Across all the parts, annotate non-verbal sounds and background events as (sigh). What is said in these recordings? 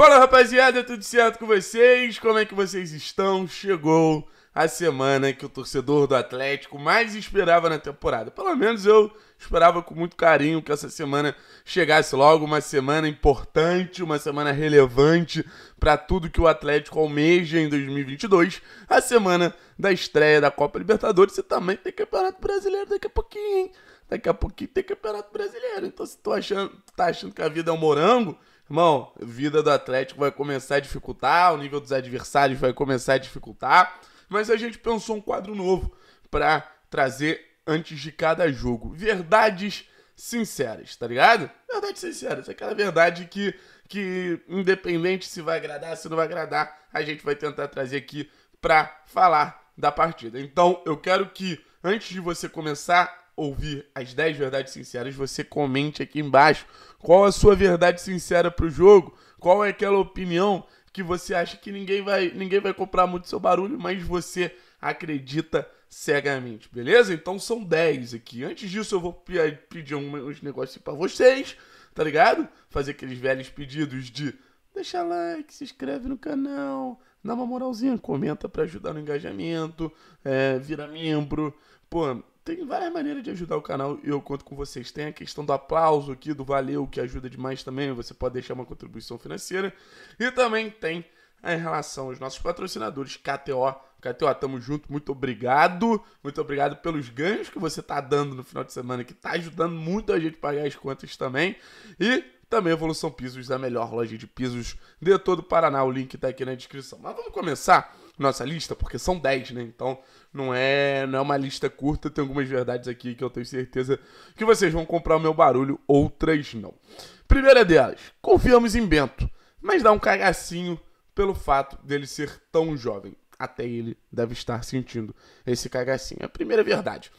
Fala rapaziada, tudo certo com vocês? Como é que vocês estão? Chegou a semana que o torcedor do Atlético mais esperava na temporada. Pelo menos eu esperava com muito carinho que essa semana chegasse logo, uma semana importante, uma semana relevante para tudo que o Atlético almeja em 2022, a semana da estreia da Copa Libertadores e também tem Campeonato Brasileiro daqui a pouquinho, hein? Daqui a pouquinho tem Campeonato Brasileiro. Então se tu achando, tá achando que a vida é um morango, Irmão, vida do Atlético vai começar a dificultar, o nível dos adversários vai começar a dificultar, mas a gente pensou um quadro novo para trazer antes de cada jogo. Verdades sinceras, tá ligado? Verdades sinceras, aquela verdade que, que independente se vai agradar, se não vai agradar, a gente vai tentar trazer aqui para falar da partida. Então, eu quero que antes de você começar ouvir as 10 verdades sinceras, você comente aqui embaixo qual a sua verdade sincera para o jogo, qual é aquela opinião que você acha que ninguém vai, ninguém vai comprar muito seu barulho, mas você acredita cegamente, beleza? Então são 10 aqui. Antes disso, eu vou pedir uns negócios para vocês, tá ligado? Fazer aqueles velhos pedidos de deixa like, se inscreve no canal, dá uma moralzinha, comenta para ajudar no engajamento, é, vira membro. Pô, tem várias maneiras de ajudar o canal e eu conto com vocês. Tem a questão do aplauso aqui, do valeu, que ajuda demais também. Você pode deixar uma contribuição financeira. E também tem em relação aos nossos patrocinadores, KTO. KTO, tamo junto, muito obrigado. Muito obrigado pelos ganhos que você tá dando no final de semana, que tá ajudando muito a gente a pagar as contas também. E também Evolução Pisos, a melhor loja de pisos de todo o Paraná. O link tá aqui na descrição. Mas vamos começar nossa lista, porque são 10, né? Então não é, não é uma lista curta, tem algumas verdades aqui que eu tenho certeza que vocês vão comprar o meu barulho, outras não. Primeira delas, confiamos em Bento, mas dá um cagacinho pelo fato dele ser tão jovem. Até ele deve estar sentindo esse cagacinho. É a primeira verdade.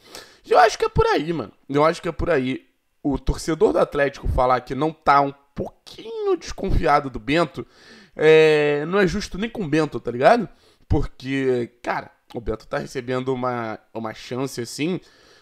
Eu acho que é por aí, mano. Eu acho que é por aí. O torcedor do Atlético falar que não tá um pouquinho desconfiado do Bento, é... não é justo nem com o Bento, tá ligado? Porque, cara, o Beto tá recebendo uma, uma chance assim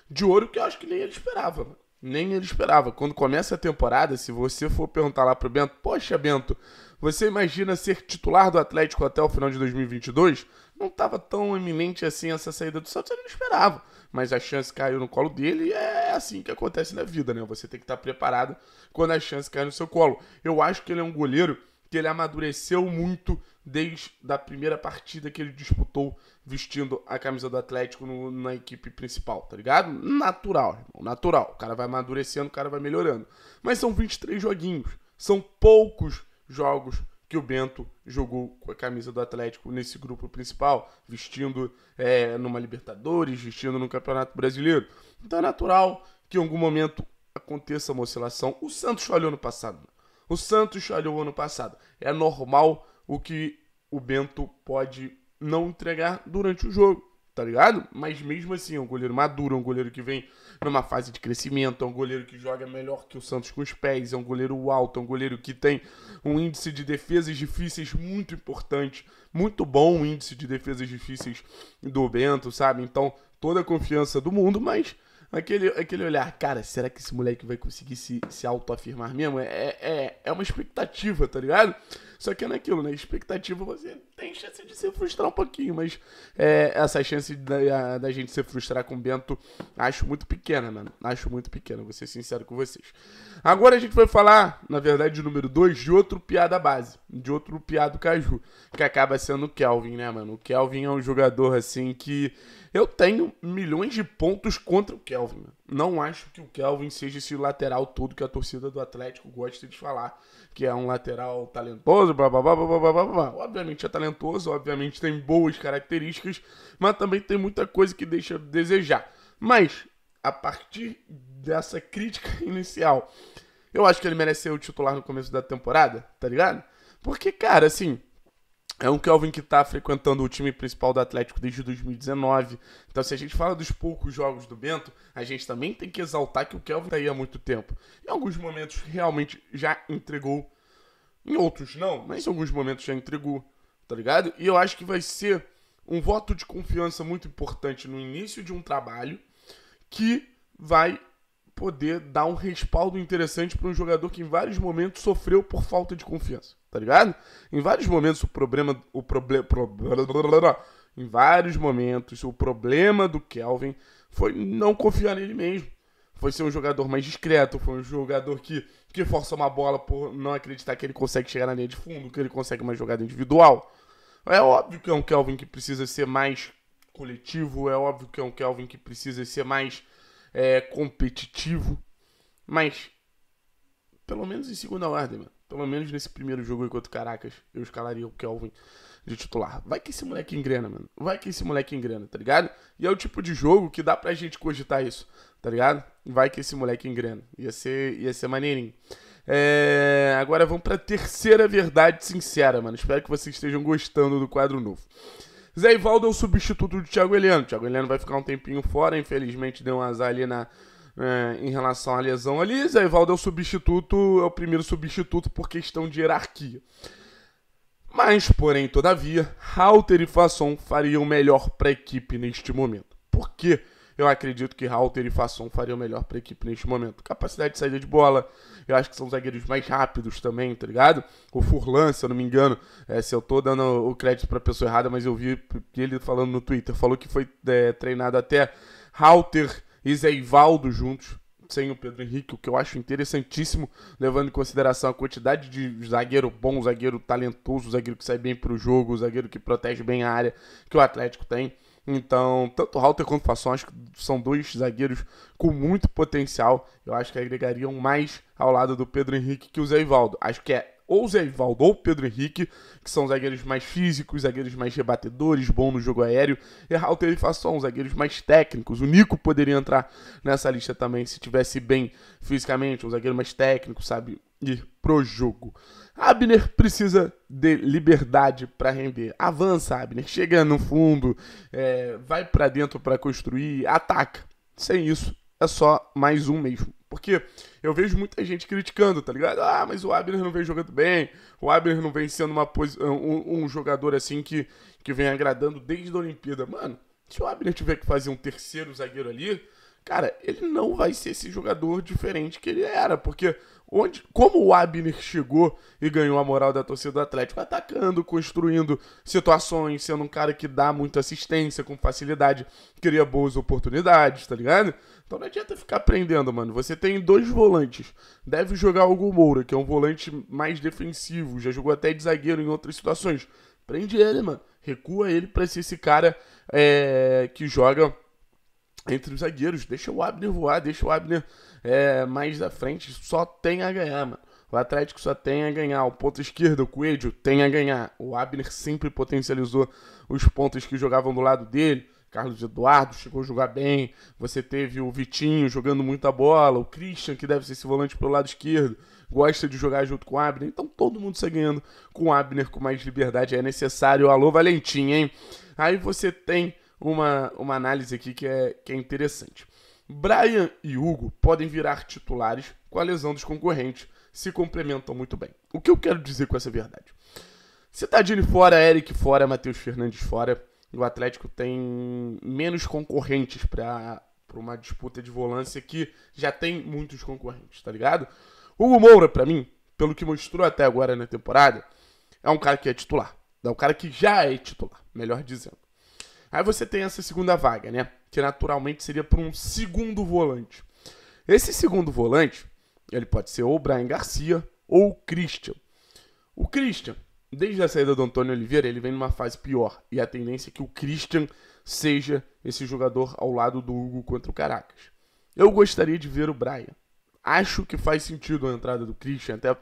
de ouro que eu acho que nem ele esperava. Nem ele esperava. Quando começa a temporada, se você for perguntar lá pro Bento, poxa, Bento, você imagina ser titular do Atlético até o final de 2022? Não estava tão eminente assim essa saída do Santos, ele não esperava. Mas a chance caiu no colo dele e é assim que acontece na vida, né? Você tem que estar tá preparado quando a chance cai no seu colo. Eu acho que ele é um goleiro que ele amadureceu muito desde a primeira partida que ele disputou vestindo a camisa do Atlético no, na equipe principal, tá ligado? Natural, irmão, natural. O cara vai amadurecendo, o cara vai melhorando. Mas são 23 joguinhos, são poucos jogos que o Bento jogou com a camisa do Atlético nesse grupo principal, vestindo é, numa Libertadores, vestindo no Campeonato Brasileiro. Então é natural que em algum momento aconteça uma oscilação. O Santos falhou no passado. O Santos falhou ano passado. É normal o que o Bento pode não entregar durante o jogo, tá ligado? Mas mesmo assim, é um goleiro maduro, é um goleiro que vem numa fase de crescimento, é um goleiro que joga melhor que o Santos com os pés, é um goleiro alto, é um goleiro que tem um índice de defesas difíceis muito importante, muito bom o índice de defesas difíceis do Bento, sabe? Então, toda a confiança do mundo, mas aquele, aquele olhar, cara, será que esse moleque vai conseguir se, se autoafirmar mesmo? É, é, é uma expectativa, tá ligado? Só que não é aquilo né? Expectativa, você tem chance de se frustrar um pouquinho, mas é, essa chance da, da gente se frustrar com o Bento, acho muito pequena, mano. Acho muito pequena, vou ser sincero com vocês. Agora a gente vai falar, na verdade, número 2, de outro piada base, de outro piado caju, que acaba sendo o Kelvin, né, mano? O Kelvin é um jogador, assim, que eu tenho milhões de pontos contra o Kelvin. Não acho que o Kelvin seja esse lateral todo que a torcida do Atlético gosta de falar, que é um lateral talentoso, talentoso, blá blá blá blá blá blá Obviamente é talentoso, obviamente tem boas características, mas também tem muita coisa que deixa a desejar. Mas, a partir dessa crítica (laughs) inicial, eu acho que ele merece ser o titular no começo da temporada, tá ligado? Porque, cara, assim, é um Kelvin que tá frequentando o time principal do Atlético desde 2019. Então, se a gente fala dos poucos jogos do Bento, a gente também tem que exaltar que o Kelvin tá aí há muito tempo. Em alguns momentos, realmente já entregou em outros não, mas em alguns momentos já entregou, tá ligado? E eu acho que vai ser um voto de confiança muito importante no início de um trabalho que vai poder dar um respaldo interessante para um jogador que em vários momentos sofreu por falta de confiança, tá ligado? Em vários momentos o problema o problema em vários momentos o problema do Kelvin foi não confiar nele mesmo foi ser um jogador mais discreto, foi um jogador que, que força uma bola por não acreditar que ele consegue chegar na linha de fundo, que ele consegue uma jogada individual. É óbvio que é um Kelvin que precisa ser mais coletivo, é óbvio que é um Kelvin que precisa ser mais é, competitivo, mas pelo menos em segunda ordem, mano. Pelo menos nesse primeiro jogo enquanto Caracas, eu escalaria o Kelvin de titular. Vai que esse moleque engrena, mano. Vai que esse moleque engrena, tá ligado? E é o tipo de jogo que dá pra gente cogitar isso, tá ligado? Vai que esse moleque engrena. Ia ser, ia ser maneirinho. É... Agora vamos pra terceira verdade sincera, mano. Espero que vocês estejam gostando do quadro novo. Zé Ivaldo é o substituto do Thiago Heleno. Thiago Heleno vai ficar um tempinho fora, infelizmente deu um azar ali na, é, em relação à lesão ali. Zé Ivaldo é o substituto, é o primeiro substituto por questão de hierarquia. Mas, porém, todavia, Halter e Fasson fariam melhor para a equipe neste momento. Por quê? Eu acredito que Halter e Fasson fariam melhor para a equipe neste momento. Capacidade de saída de bola, eu acho que são zagueiros mais rápidos também, tá ligado? O Furlan, se eu não me engano, é, se eu tô dando o crédito para a pessoa errada, mas eu vi ele falando no Twitter, falou que foi é, treinado até Halter e Zeivaldo juntos sem o Pedro Henrique, o que eu acho interessantíssimo, levando em consideração a quantidade de zagueiro bom, zagueiro talentoso, zagueiro que sai bem pro jogo, zagueiro que protege bem a área que o Atlético tem. Então, tanto Halter quanto Fasson, acho que são dois zagueiros com muito potencial. Eu acho que agregariam mais ao lado do Pedro Henrique que o Zé Ivaldo. Acho que é ou Zé Ivaldo ou Pedro Henrique, que são zagueiros mais físicos, zagueiros mais rebatedores, bom no jogo aéreo, e Raul são zagueiros mais técnicos. O Nico poderia entrar nessa lista também se tivesse bem fisicamente, um zagueiro mais técnico, sabe? Ir pro jogo. Abner precisa de liberdade para render. Avança, Abner. Chega no fundo, é, vai para dentro para construir, ataca. Sem isso, é só mais um mesmo. Porque eu vejo muita gente criticando, tá ligado? Ah, mas o Abner não vem jogando bem, o Abner não vem sendo uma um, um jogador assim que, que vem agradando desde a Olimpíada. Mano, se o Abner tiver que fazer um terceiro zagueiro ali, cara, ele não vai ser esse jogador diferente que ele era, porque onde, como o Abner chegou e ganhou a moral da torcida do Atlético, atacando, construindo situações, sendo um cara que dá muita assistência com facilidade, cria boas oportunidades, tá ligado? Então não adianta ficar aprendendo, mano. Você tem dois volantes. Deve jogar o Moura, que é um volante mais defensivo. Já jogou até de zagueiro em outras situações. Prende ele, mano. Recua ele pra ser esse cara é, que joga entre os zagueiros. Deixa o Abner voar, deixa o Abner é, mais da frente. Só tem a ganhar, mano. O Atlético só tem a ganhar. O ponto esquerdo, o Coelho, tem a ganhar. O Abner sempre potencializou os pontos que jogavam do lado dele. Carlos Eduardo chegou a jogar bem. Você teve o Vitinho jogando muita bola. O Christian, que deve ser esse volante pelo lado esquerdo, gosta de jogar junto com o Abner. Então todo mundo sai ganhando com o Abner com mais liberdade. É necessário. Alô, Valentim, hein? Aí você tem uma, uma análise aqui que é, que é interessante. Brian e Hugo podem virar titulares com a lesão dos concorrentes. Se complementam muito bem. O que eu quero dizer com essa verdade? Citadini tá fora, Eric fora, Matheus Fernandes fora. E o Atlético tem menos concorrentes para uma disputa de volância que já tem muitos concorrentes, tá ligado? Hugo Moura, para mim, pelo que mostrou até agora na temporada, é um cara que é titular. É um cara que já é titular, melhor dizendo. Aí você tem essa segunda vaga, né? Que naturalmente seria para um segundo volante. Esse segundo volante, ele pode ser ou o Brian Garcia ou o Christian. O Christian, Desde a saída do Antônio Oliveira, ele vem numa fase pior. E a tendência é que o Christian seja esse jogador ao lado do Hugo contra o Caracas. Eu gostaria de ver o Brian. Acho que faz sentido a entrada do Christian, até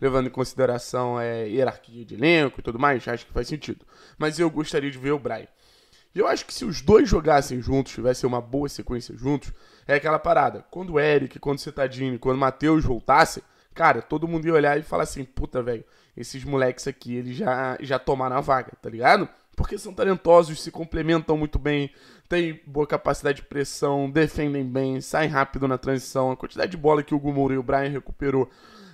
levando em consideração é, hierarquia de elenco e tudo mais, acho que faz sentido. Mas eu gostaria de ver o Brian. E eu acho que se os dois jogassem juntos, tivessem uma boa sequência juntos, é aquela parada. Quando o Eric, quando o Cetadini, quando o Matheus voltassem, Cara, todo mundo ia olhar e falar assim: puta, velho, esses moleques aqui, eles já, já tomaram a vaga, tá ligado? Porque são talentosos, se complementam muito bem, têm boa capacidade de pressão, defendem bem, saem rápido na transição. A quantidade de bola que o Gumuro e o Brian recuperou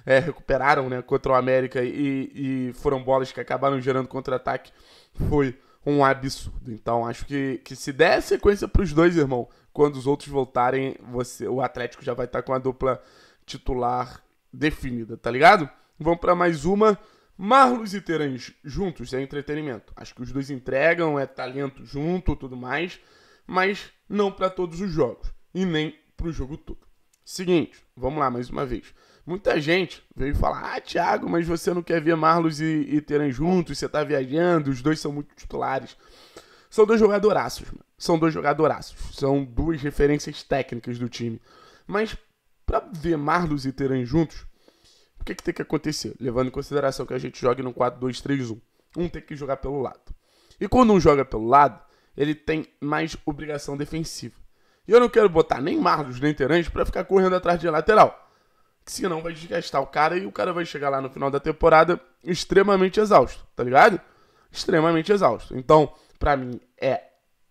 é, recuperaram né, contra o América e, e, foram bolas que acabaram gerando contra-ataque foi um absurdo. Então acho que, que se der sequência para os dois, irmão, quando os outros voltarem, você o Atlético já vai estar tá com a dupla titular definida, tá ligado? Vamos para mais uma. Marlos e Terãs juntos é entretenimento. Acho que os dois entregam, é talento junto, tudo mais, mas não para todos os jogos e nem para o jogo todo. Seguinte, vamos lá mais uma vez. Muita gente veio falar: Ah, Thiago, mas você não quer ver Marlos e, e Terãs juntos, você tá viajando, os dois são muito titulares. São dois jogadoraços, mano. São dois jogadoraços. São duas referências técnicas do time. Mas ver Marlos e Teran juntos, o que, que tem que acontecer? Levando em consideração que a gente joga no 4-2-3-1. Um tem que jogar pelo lado. E quando um joga pelo lado, ele tem mais obrigação defensiva. E eu não quero botar nem Marlos nem Terãs para ficar correndo atrás de lateral. Senão vai desgastar o cara e o cara vai chegar lá no final da temporada extremamente exausto, tá ligado? Extremamente exausto. Então, para mim, é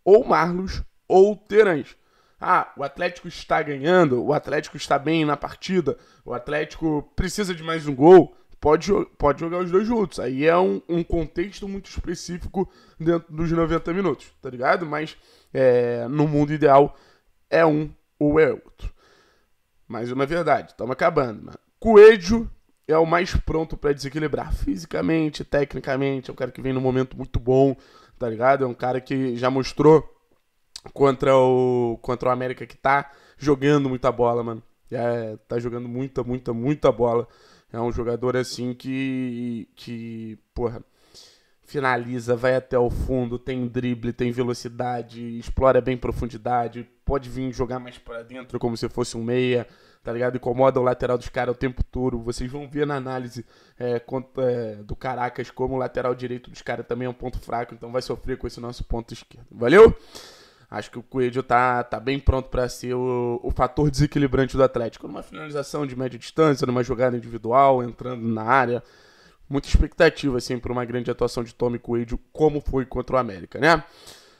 ou Marlos ou Terãs. Ah, o Atlético está ganhando, o Atlético está bem na partida, o Atlético precisa de mais um gol. Pode, pode jogar os dois juntos. Aí é um, um contexto muito específico dentro dos 90 minutos, tá ligado? Mas é, no mundo ideal é um ou é outro. Mais é uma verdade, estamos acabando, mano. Coelho é o mais pronto para desequilibrar fisicamente, tecnicamente. É um cara que vem num momento muito bom, tá ligado? É um cara que já mostrou contra o contra o América que tá jogando muita bola, mano. É, tá jogando muita, muita, muita bola. É um jogador assim que que, porra, finaliza, vai até o fundo, tem drible, tem velocidade, explora bem profundidade, pode vir jogar mais para dentro como se fosse um meia, tá ligado? Incomoda o lateral dos caras o tempo todo. Vocês vão ver na análise é, é, do Caracas como o lateral direito dos caras também é um ponto fraco, então vai sofrer com esse nosso ponto esquerdo. Valeu? Acho que o Coelho tá, tá bem pronto para ser o, o, fator desequilibrante do Atlético. Numa finalização de média distância, numa jogada individual, entrando na área. Muita expectativa, assim, para uma grande atuação de Tommy Coelho, como foi contra o América, né?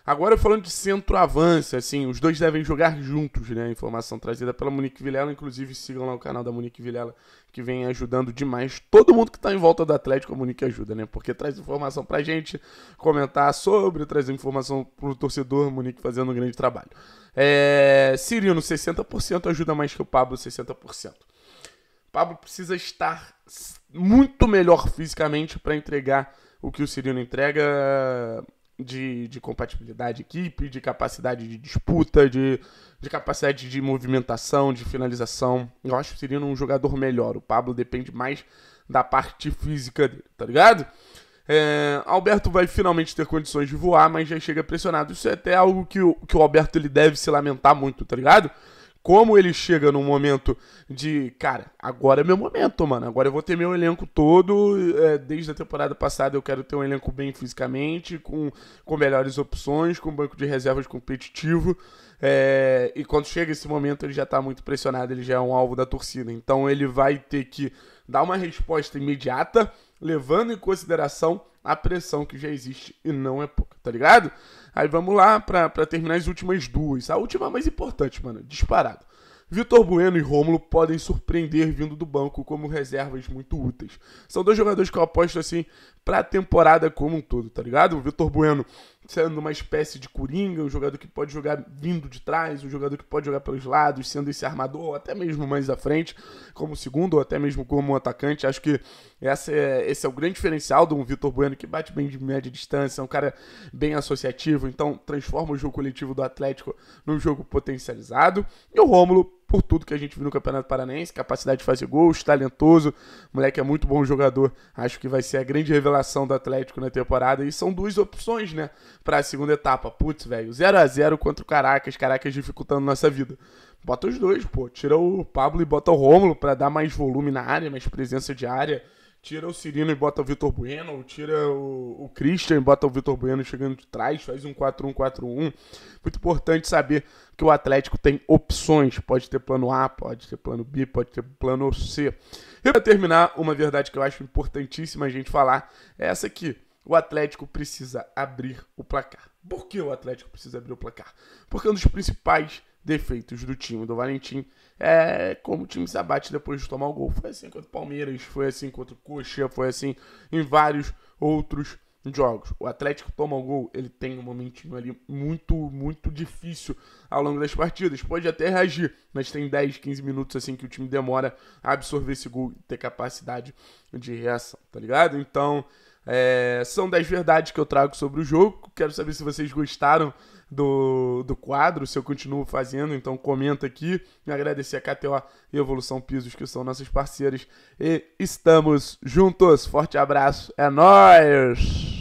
Agora falando de centro-avança assim, os dois devem jogar juntos, né? Informação trazida pela Monique Vilela, inclusive sigam lá o canal da Monique Vilela, que vem ajudando demais todo mundo que está em volta do Atlético, a Monique ajuda, né? Porque traz informação pra gente comentar sobre, traz informação pro torcedor, Monique fazendo um grande trabalho. É, Cirino, 60% ajuda mais que o Pablo, 60%. Pablo precisa estar muito melhor fisicamente para entregar o que o Cirino entrega de, de compatibilidade de equipe, de capacidade de disputa, de, de capacidade de movimentação, de finalização. Eu acho que seria um jogador melhor. O Pablo depende mais da parte física dele, tá ligado? É, Alberto vai finalmente ter condições de voar, mas já chega pressionado. Isso é até algo que o, que o Alberto ele deve se lamentar muito, tá ligado? como ele chega num momento de, cara, agora é meu momento, mano. Agora eu vou ter meu elenco todo. É, desde a temporada passada eu quero ter um elenco bem fisicamente, com, com melhores opções, com um banco de reservas competitivo. É, e quando chega esse momento, ele já está muito pressionado, ele já é um alvo da torcida. Então ele vai ter que dar uma resposta imediata, levando em consideração a pressão que já existe e não é pouca, tá ligado? Aí vamos lá para terminar as últimas duas. A última é mais importante, mano, disparado. Vitor Bueno e Rômulo podem surpreender vindo do banco como reservas muito úteis. São dois jogadores que eu aposto assim para a temporada como um todo, tá ligado? O Vitor Bueno sendo uma espécie de coringa, um jogador que pode jogar vindo de trás, um jogador que pode jogar pelos lados, sendo esse armador, ou até mesmo mais à frente, como segundo, ou até mesmo como atacante. Acho que essa é, esse é o grande diferencial do Vitor Bueno, que bate bem de média distância, é um cara bem associativo, então transforma o jogo coletivo do Atlético num jogo potencializado. E o Rômulo por tudo que a gente viu no Campeonato Paranense, capacidade de fazer gols, talentoso, moleque é muito bom jogador, acho que vai ser a grande revelação do Atlético na temporada, e são duas opções, né, para a segunda etapa. Putz, velho, 0 a 0 contra o Caracas, Caracas dificultando nossa vida. Bota os dois, pô, tira o Pablo e bota o Rômulo para dar mais volume na área, mais presença de área Tira o Cirino e bota o Vitor Bueno, ou tira o, o Christian e bota o Vitor Bueno chegando de trás, faz um 4-1-4-1. Muito importante saber que o Atlético tem opções. Pode ter plano A, pode ter plano B, pode ter plano C. E para terminar, uma verdade que eu acho importantíssima a gente falar é essa aqui. O Atlético precisa abrir o placar. Por que o Atlético precisa abrir o placar? Porque é um dos principais defeitos do time do Valentim. É como o time se abate depois de tomar o gol. Foi assim contra o Palmeiras, foi assim contra o Coxa, foi assim em vários outros jogos. O Atlético toma o gol, ele tem um momentinho ali muito, muito difícil ao longo das partidas. Pode até reagir, mas tem 10, 15 minutos assim que o time demora a absorver esse gol e ter capacidade de reação, tá ligado? Então, é, são 10 verdades que eu trago sobre o jogo. Quero saber se vocês gostaram do, do quadro, se eu continuo fazendo, então comenta aqui. me agradecer a KTO e Evolução Pisos, que são nossos parceiros. E estamos juntos. Forte abraço, é nóis!